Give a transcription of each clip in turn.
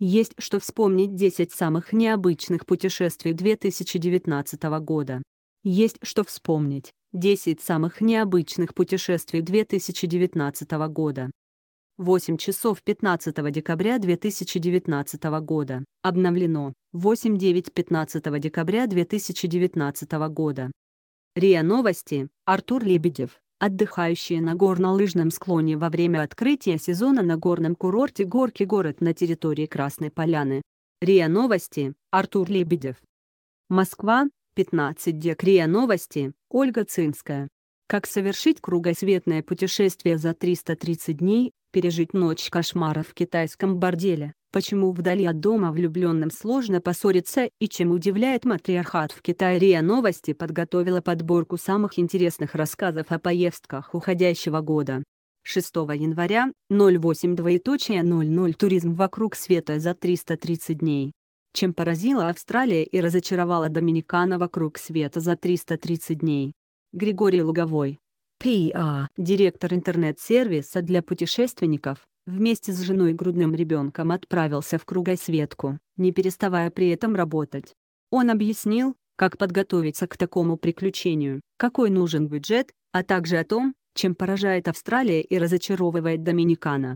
Есть что вспомнить 10 самых необычных путешествий 2019 года. Есть что вспомнить 10 самых необычных путешествий 2019 года. 8 часов 15 декабря 2019 года. Обновлено. 8-9 15 декабря 2019 года. РИА Новости. Артур Лебедев. Отдыхающие на горно-лыжном склоне во время открытия сезона на горном курорте «Горки город» на территории Красной Поляны. РИА Новости, Артур Лебедев. Москва, 15 дек РИА Новости, Ольга Цинская. Как совершить кругосветное путешествие за 330 дней, пережить ночь кошмара в китайском борделе почему вдали от дома влюбленным сложно поссориться и чем удивляет матриархат в Китае. РИА Новости подготовила подборку самых интересных рассказов о поездках уходящего года. 6 января, 08.00 Туризм вокруг света за 330 дней. Чем поразила Австралия и разочаровала Доминикана вокруг света за 330 дней. Григорий Луговой. PR, а, директор интернет-сервиса для путешественников, вместе с женой и грудным ребенком отправился в кругосветку, не переставая при этом работать. Он объяснил, как подготовиться к такому приключению, какой нужен бюджет, а также о том, чем поражает Австралия и разочаровывает Доминикана.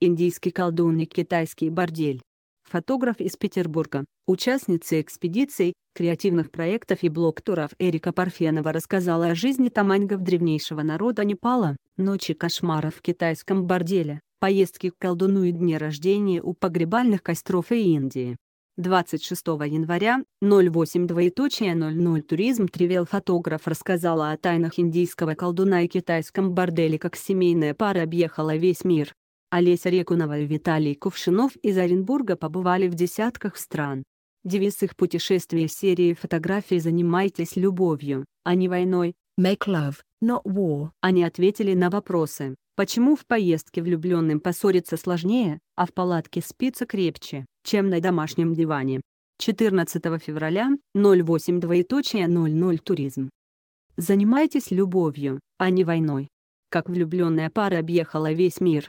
Индийский колдун и китайский бордель. Фотограф из Петербурга, участница экспедиций, креативных проектов и блок-туров Эрика Парфенова рассказала о жизни тамангов древнейшего народа Непала, ночи кошмаров в китайском борделе, Поездки к колдуну и дни рождения у погребальных костров и Индии. 26 января 08.00 Туризм Тривел фотограф рассказала о тайнах индийского колдуна и китайском борделе как семейная пара объехала весь мир. Олеся Рекунова и Виталий Кувшинов из Оренбурга побывали в десятках стран. Девиз их путешествия: в серии фотографий «Занимайтесь любовью, а не войной» Make love, not war. Они ответили на вопросы Почему в поездке влюбленным поссориться сложнее, а в палатке спится крепче, чем на домашнем диване? 14 февраля, 08 Туризм. Занимайтесь любовью, а не войной. Как влюбленная пара объехала весь мир.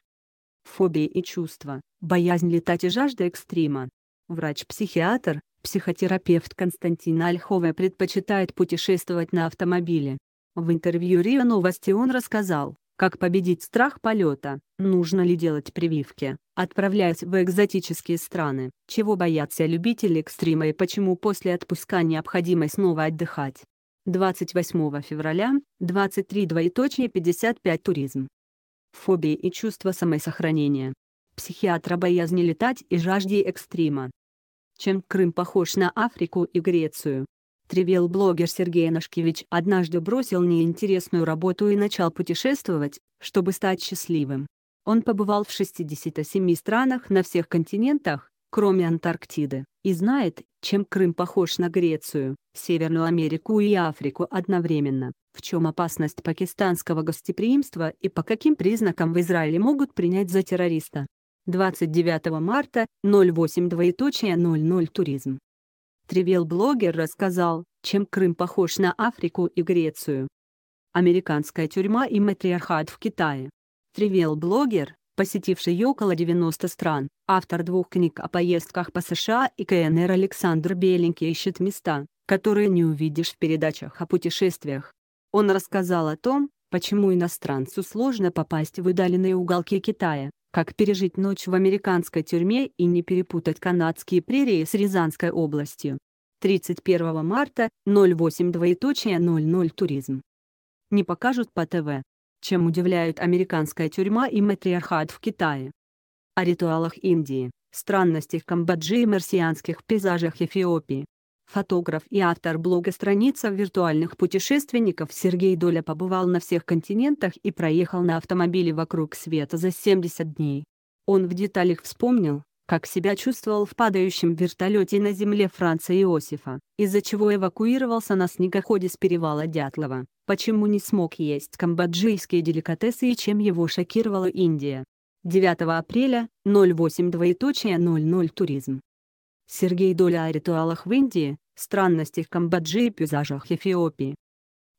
Фобии и чувства, боязнь летать и жажда экстрима. Врач-психиатр, психотерапевт Константин Ольхова предпочитает путешествовать на автомобиле. В интервью РИА Новости он рассказал, как победить страх полета? Нужно ли делать прививки? Отправляясь в экзотические страны, чего боятся любители экстрима и почему после отпуска необходимо снова отдыхать? 28 февраля, 23 55 туризм. Фобии и чувство самосохранения. Психиатра боязни летать и жажде экстрима. Чем Крым похож на Африку и Грецию? Тревел блогер Сергей Нашкевич однажды бросил неинтересную работу и начал путешествовать, чтобы стать счастливым. Он побывал в 67 странах на всех континентах, кроме Антарктиды, и знает, чем Крым похож на Грецию, Северную Америку и Африку одновременно, в чем опасность пакистанского гостеприимства и по каким признакам в Израиле могут принять за террориста. 29 марта, 08 00 Туризм. Тревел-блогер рассказал, чем Крым похож на Африку и Грецию. Американская тюрьма и матриархат в Китае. Тревел-блогер, посетивший около 90 стран, автор двух книг о поездках по США и КНР Александр Беленький ищет места, которые не увидишь в передачах о путешествиях. Он рассказал о том, почему иностранцу сложно попасть в удаленные уголки Китая, как пережить ночь в американской тюрьме и не перепутать канадские прерии с Рязанской областью. 31 марта, 08.00 Туризм. Не покажут по ТВ. Чем удивляют американская тюрьма и матриархат в Китае. О ритуалах Индии, странностях Камбоджи и марсианских пейзажах Эфиопии. Фотограф и автор блога «Страница виртуальных путешественников» Сергей Доля побывал на всех континентах и проехал на автомобиле вокруг света за 70 дней. Он в деталях вспомнил, как себя чувствовал в падающем вертолете на земле Франца Иосифа, из-за чего эвакуировался на снегоходе с перевала Дятлова, почему не смог есть камбоджийские деликатесы и чем его шокировала Индия. 9 апреля, 08 Туризм. Сергей Доля о ритуалах в Индии, странностях Камбоджи и пейзажах Эфиопии.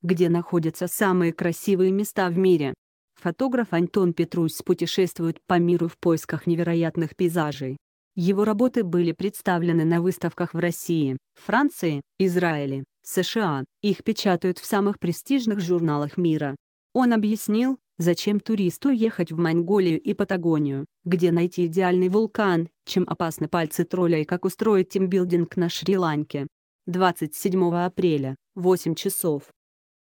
Где находятся самые красивые места в мире? Фотограф Антон Петрусь путешествует по миру в поисках невероятных пейзажей. Его работы были представлены на выставках в России, Франции, Израиле, США, их печатают в самых престижных журналах мира. Он объяснил, Зачем туристу ехать в Монголию и Патагонию, где найти идеальный вулкан, чем опасны пальцы тролля и как устроить тимбилдинг на Шри-Ланке? 27 апреля, 8 часов.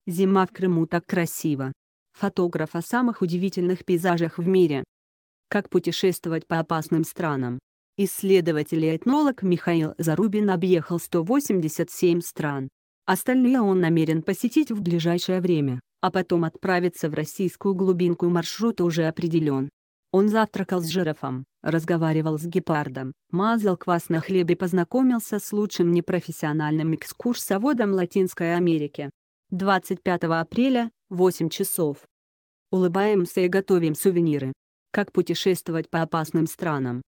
Зима в Крыму так красиво. Фотограф о самых удивительных пейзажах в мире. Как путешествовать по опасным странам. Исследователь и этнолог Михаил Зарубин объехал 187 стран. Остальные он намерен посетить в ближайшее время а потом отправиться в российскую глубинку маршрут уже определен. Он завтракал с жирафом, разговаривал с гепардом, мазал квас на хлебе познакомился с лучшим непрофессиональным экскурсоводом Латинской Америки. 25 апреля, 8 часов. Улыбаемся и готовим сувениры. Как путешествовать по опасным странам.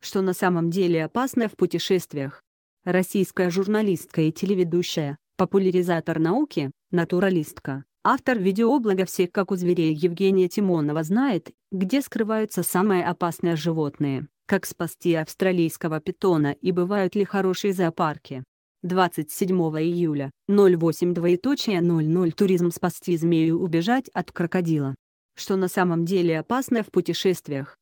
Что на самом деле опасно в путешествиях? Российская журналистка и телеведущая, популяризатор науки, натуралистка, Автор видеоблога всех как у зверей» Евгения Тимонова знает, где скрываются самые опасные животные, как спасти австралийского питона и бывают ли хорошие зоопарки. 27 июля, 08.00 Туризм спасти змею убежать от крокодила. Что на самом деле опасно в путешествиях?